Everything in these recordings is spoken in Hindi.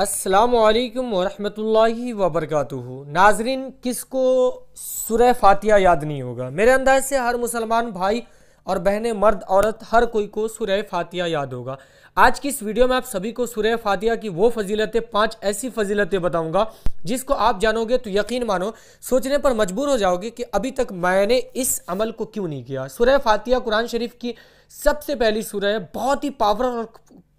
असलकम वरहमल वबरक नाजरीन किसको सुरह फातिया याद नहीं होगा मेरे अंदाज से हर मुसलमान भाई और बहने मर्द औरत हर कोई को सुरह फातिया याद होगा आज की इस वीडियो में आप सभी को सुरह फातिया की वो फजीलतें पांच ऐसी फजीलतें बताऊंगा जिसको आप जानोगे तो यकीन मानो सोचने पर मजबूर हो जाओगे कि अभी तक मैंने इस अमल को क्यों नहीं किया सुरह फातिया कुरान शरीफ की सबसे पहली सुरह है बहुत ही पावर और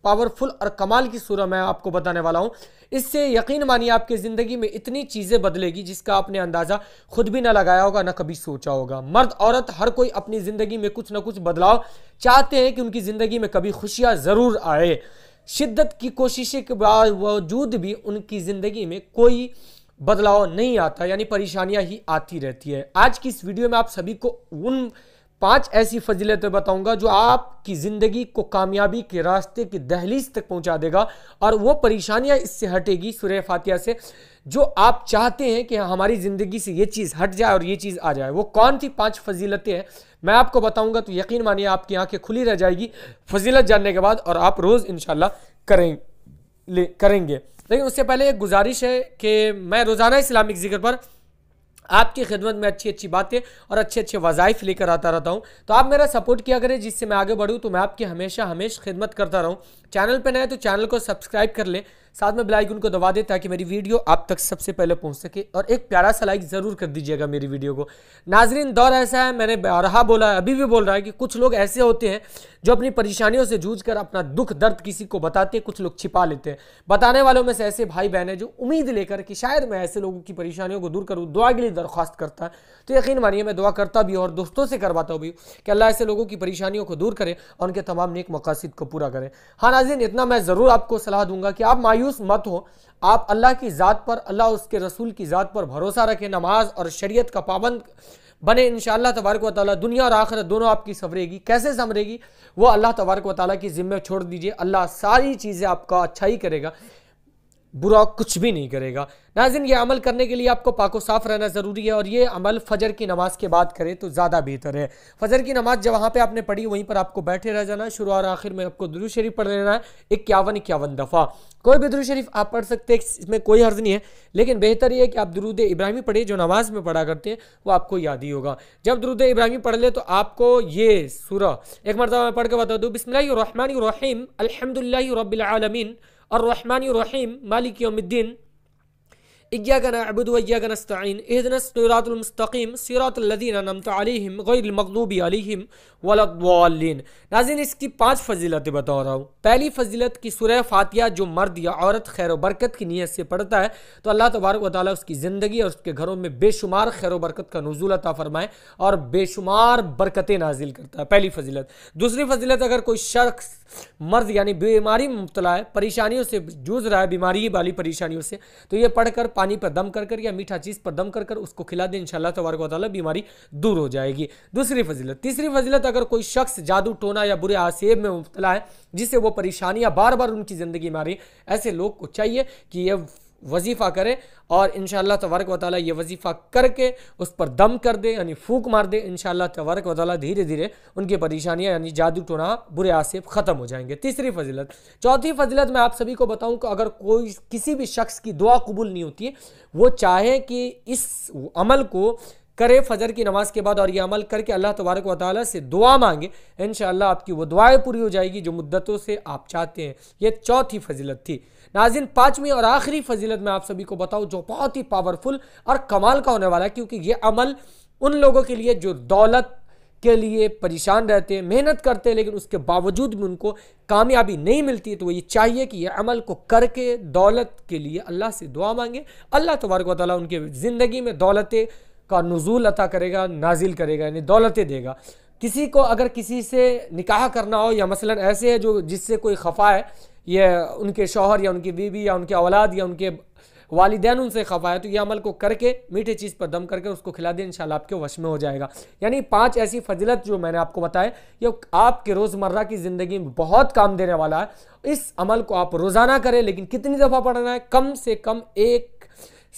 पावरफुल और कमाल की सूरह मैं आपको बताने वाला हूँ इससे यकीन मानिए आपकी ज़िंदगी में इतनी चीज़ें बदलेगी जिसका आपने अंदाज़ा खुद भी ना लगाया होगा ना कभी सोचा होगा मर्द औरत हर कोई अपनी ज़िंदगी में कुछ ना कुछ बदलाव चाहते हैं कि उनकी ज़िंदगी में कभी खुशियाँ ज़रूर आए शिद्दत की कोशिशें के बावजूद भी उनकी ज़िंदगी में कोई बदलाव नहीं आता यानी परेशानियां ही आती रहती है आज की इस वीडियो में आप सभी को उन पांच ऐसी फजीलतें बताऊंगा जो आपकी ज़िंदगी को कामयाबी के रास्ते की दहलीज तक पहुंचा देगा और वो परेशानियां इससे हटेगी सुरह फातिया से जो आप चाहते हैं कि हमारी ज़िंदगी से ये चीज़ हट जाए और ये चीज़ आ जाए वो कौन सी पांच फजीलतें हैं मैं आपको बताऊंगा तो यकीन मानिए आपकी आंखें खुली रह जाएगी फजीलत जानने के बाद और आप रोज़ इन करें करेंगे लेकिन उससे पहले एक गुजारिश है कि मैं रोज़ाना इस्लामिक जिक्र पर आपकी खिदमत में अच्छी अच्छी बातें और अच्छे अच्छे वज़ाइफ लेकर आता रहता हूँ तो आप मेरा सपोर्ट किया करें जिससे मैं आगे बढ़ूँ तो मैं आपकी हमेशा हमेशा खिदमत करता रहूँ चैनल पर नए तो चैनल को सब्सक्राइब कर लें साथ में बेलाइकन को दबा दे ताकि मेरी वीडियो आप तक सबसे पहले पहुंच सके और एक प्यारा सा लाइक ज़रूर कर दीजिएगा मेरी वीडियो को नाजरीन दौर ऐसा है मैंने रहा बोला है अभी भी बोल रहा है कि कुछ लोग ऐसे होते हैं जो अपनी परेशानियों से जूझ कर अपना दुख दर्द किसी को बताते हैं कुछ लोग छिपा लेते हैं बताने वालों में से ऐसे भाई बहन है जो उम्मीद लेकर कि शायद मैं ऐसे लोगों की परेशानियों को दूर करूँ दुआ के लिए दरख्वास्त करता है तो यकीन मानिए मैं दुआ करता भी और दोस्तों से करवाता भी कि अल्लाह ऐसे लोगों की परेशानियों को दूर करें और उनके तमाम नेक मकासद को पूरा करें हाँ नाजिन इतना मैं ज़रूर आपको सलाह दूंगा कि आप मायूस मायूस मत हो आप अल्लाह की ज़ात पर अल्लाह उसके रसूल की ज़ात पर भरोसा रखें नमाज और शरीयत का पाबंद बने इन तबारक वाली दुनिया और आखिरत दोनों आपकी संवरेगी कैसे संवरेगी वो अल्लाह तबारक वाली की ज़िम्मे छोड़ दीजिए अल्लाह सारी चीज़ें आपका अच्छा ही करेगा बुरा कुछ भी नहीं करेगा नाजिन ये अमल करने के लिए आपको पाको साफ रहना ज़रूरी है और ये अमल फजर की नमाज़ के बाद करें तो ज़्यादा बेहतर है फजर की नमाज़ जब वहाँ पे आपने पढ़ी वहीं पर आपको बैठे रह जाना शुरू और आखिर में आपको दुरू शरीफ पढ़ लेना है इक्यावन इक्यावन दफ़ा कोई भी दुरू शरीफ आप पढ़ सकते हैं इसमें कोई हर्ज नहीं है लेकिन बेहतर यह है कि आप दरुद इब्राहिमी पढ़िए जो नमाज में पढ़ा करते हैं वो आपको याद ही होगा जब दरुद इब्राहिमी पढ़ ले तो आपको ये सुरह एक मरतबा मैं पढ़ के बता दूँ बिसमीम अलहमदिल्ला الرحمن الرحيم مالك يوم الدين इग्यागनाबुदयागनस्तिनस्तरातमस्तकीम सीरातलदीनमतमगमकदूबी अलहम वलद्वालिन नाजिन इसकी पाँच फजीलतें बता रहा हूँ पहली फजीलत की सुरह फातिया जो मर्द या औरत खैर बरकत की नीयत से पढ़ता है तो अल्लाह तबारक वाली उसकी ज़िंदगी और उसके घरों में बेशुमार खैर बरकत का नजूल अता फरमाए और बेशुमार बरकतें नाजिल करता है पहली फजीलत दूसरी फजीलत अगर कोई शख्स मर्द यानी बीमारी में मुबतला है परेशानियों से जूझ रहा है बीमारी वाली परेशानियों से तो ये पढ़कर पानी पर दम कर कर या मीठा चीज़ पर दम कर कर उसको खिला दें इंशाल्लाह तबारक वाली बीमारी दूर हो जाएगी दूसरी फजीलत तीसरी फजीलत अगर कोई शख्स जादू टोना या बुरे आसेब में मुबतला है जिससे वो परेशानियाँ बार बार उनकी ज़िंदगी में आ रही ऐसे लोग को चाहिए कि यह वजीफ़ा करें और इन तबारक ताली ये वजीफ़ा करके उस पर दम कर दे यानी फूक मार दे इन तबारक वाली धीरे धीरे उनकी परेशानियाँ यानी जादू टोना बुरे आसिफ ख़त्म हो जाएंगे तीसरी फजीलत चौथी फजीलत मैं आप सभी को बताऊँ कि अगर कोई किसी भी शख्स की दुआ कबूल नहीं होती है वो चाहे कि इस अमल को करे फजर की नमाज के बाद और यह अमल करके अल्लाह तबारक व ताली से दुआ मांगे इन आपकी वो दुआएँ पूरी हो जाएगी जो मुद्दतों से आप चाहते हैं ये चौथी फजीलत थी नाजिन पाँचवीं और आखिरी फजीलत मैं आप सभी को बताऊँ जो बहुत ही पावरफुल और कमाल का होने वाला है क्योंकि ये अमल उन लोगों के लिए जो दौलत के लिए परेशान रहते हैं मेहनत करते हैं लेकिन उसके बावजूद भी उनको कामयाबी नहीं मिलती है तो ये चाहिए कि ये अमल को करके दौलत के लिए अल्लाह से दुआ मांगे अल्लाह तबारक वाली उनके ज़िंदगी में दौलतें का नजूल अता करेगा नाजिल करेगा यानी दौलतें देगा किसी को अगर किसी से निकाह करना हो या मसलन ऐसे है जो जिससे कोई खफा है ये उनके शौहर या उनकी बीवी या उनके औलाद या उनके वालदान उनसे खफा है तो यह अमल को करके मीठे चीज़ पर दम करके उसको खिला दें इंशाल्लाह आपके वश में हो जाएगा यानी पांच ऐसी फजलत जो मैंने आपको बताए ये आपके रोज़मर्रा की ज़िंदगी में बहुत काम देने वाला है इस अमल को आप रोज़ाना करें लेकिन कितनी दफ़ा पढ़ना है कम से कम एक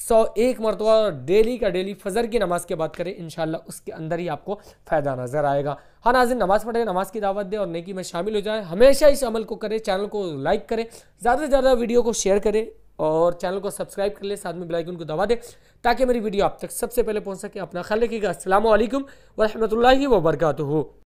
सौ एक मरतबा डेली का डेली फजर की नमाज़ के बात करें इन उसके अंदर ही आपको फ़ायदा नज़र आएगा हाँ नाजिन नमाज़ पढ़े नमाज़ की दावत दे और नेकी में शामिल हो जाए हमेशा इस अमल को करें चैनल को लाइक करें ज़्यादा से ज़्यादा वीडियो को शेयर करें और चैनल को सब्सक्राइब कर ले साथ में बेलाइकन को दबा दे ताकि मेरी वीडियो आप तक सबसे पहले पहुँच सके अपना ख्याल रखिएगा असल वरहमल वर्का